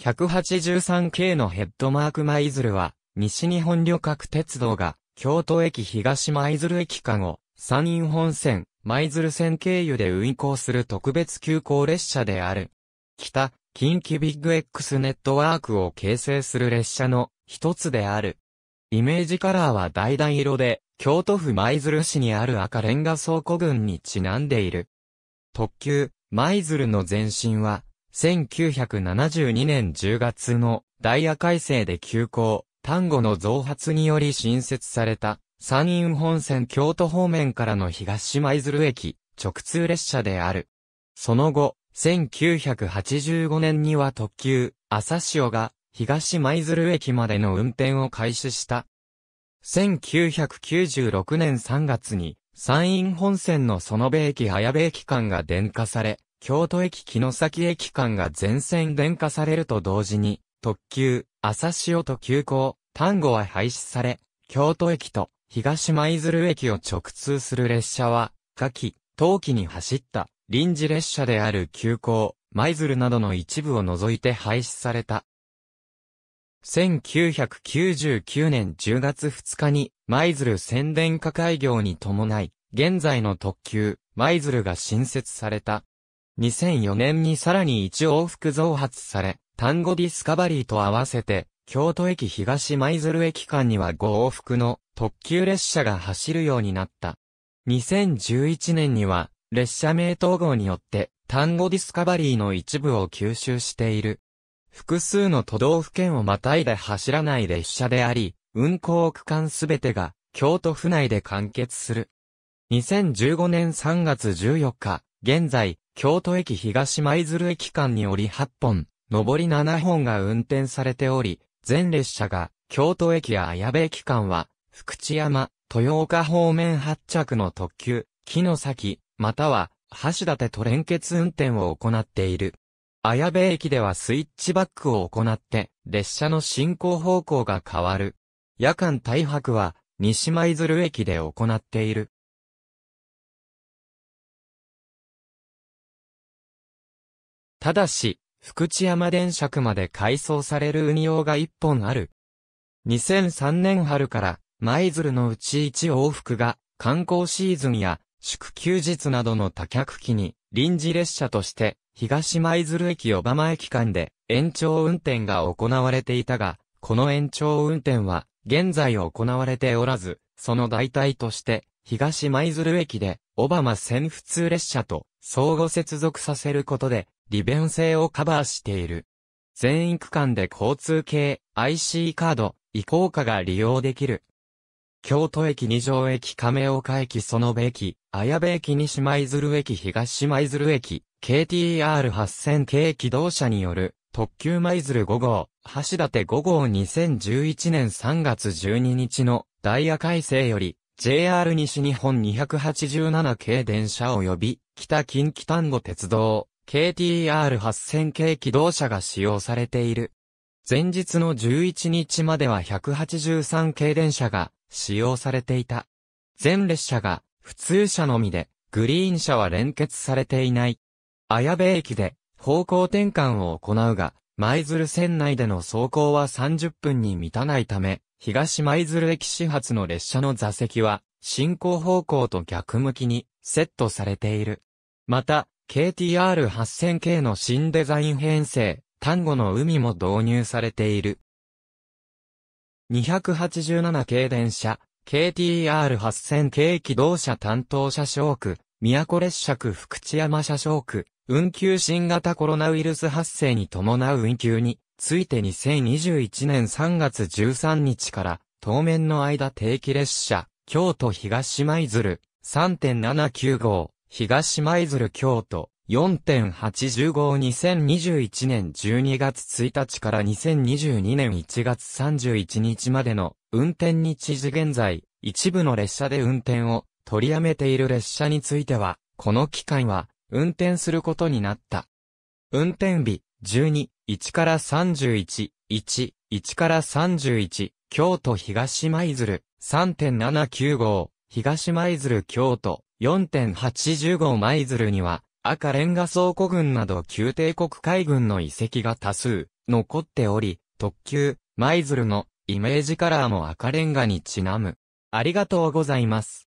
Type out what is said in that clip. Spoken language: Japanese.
183系のヘッドマーク舞鶴は、西日本旅客鉄道が、京都駅東舞鶴駅かご、山陰本線、舞鶴線経由で運行する特別急行列車である。北、近畿ビッグ X ネットワークを形成する列車の一つである。イメージカラーは橙色で、京都府舞鶴市にある赤レンガ倉庫群にちなんでいる。特急、舞鶴の前身は、1972年10月のダイヤ改正で休校、単語の増発により新設された、山陰本線京都方面からの東舞鶴駅、直通列車である。その後、1985年には特急、朝潮が、東舞鶴駅までの運転を開始した。1996年3月に、山陰本線の園部駅綾部駅間が電化され、京都駅木の崎駅間が全線電化されると同時に、特急、朝潮と急行、単語は廃止され、京都駅と東舞鶴駅を直通する列車は、夏季、冬季に走った臨時列車である急行、舞鶴などの一部を除いて廃止された。1999年10月2日に、舞鶴宣伝化開業に伴い、現在の特急、舞鶴が新設された。2004年にさらに一往復増発され、単語ディスカバリーと合わせて、京都駅東舞鶴駅間には5往復の特急列車が走るようになった。2011年には、列車名統合によって、単語ディスカバリーの一部を吸収している。複数の都道府県をまたいで走らない列車であり、運行区間すべてが京都府内で完結する。2015年3月14日、現在、京都駅東舞鶴駅間に降り8本、上り7本が運転されており、全列車が、京都駅や綾部駅間は、福知山、豊岡方面発着の特急、木の先、または、橋立と連結運転を行っている。綾部駅ではスイッチバックを行って、列車の進行方向が変わる。夜間大白は、西舞鶴駅で行っている。ただし、福知山電車区まで改装される運用が1本ある。2003年春から、舞鶴のうち1往復が、観光シーズンや、祝休日などの多客機に、臨時列車として、東舞鶴駅小浜駅間で、延長運転が行われていたが、この延長運転は、現在行われておらず、その代替として、東舞鶴駅で、小浜線普通列車と、相互接続させることで、利便性をカバーしている。全域間で交通系 IC カード、移行化が利用できる。京都駅二条駅亀岡駅園部駅、綾部駅西舞鶴駅東舞鶴駅、KTR8000 系機動車による特急舞鶴5号、橋立5号2011年3月12日のダイヤ改正より JR 西日本287系電車及び北近畿丹後鉄道 KTR8000 系機動車が使用されている。前日の11日までは183系電車が使用されていた。全列車が普通車のみで、グリーン車は連結されていない。綾部駅で方向転換を行うが、舞鶴線内での走行は30分に満たないため、東舞鶴駅始発の列車の座席は、進行方向と逆向きにセットされている。また、KTR8000K の新デザイン編成、単語の海も導入されている。287系電車、KTR8000K 機動車担当車掌区、宮古列車区福知山車掌区、運休新型コロナウイルス発生に伴う運休に、ついて2021年3月13日から、当面の間定期列車、京都東舞鶴、3 7 9号、東舞鶴京都4.855-2021年12月1日から2022年1月31日までの運転日時現在、一部の列車で運転を取りやめている列車については、この期間は運転することになった。運転日、12、1から31、1、1から31、京都東舞鶴3.795、東舞鶴京都4 8マ号舞鶴には、赤レンガ倉庫群など旧帝国海軍の遺跡が多数、残っており、特急、舞鶴のイメージカラーも赤レンガにちなむ。ありがとうございます。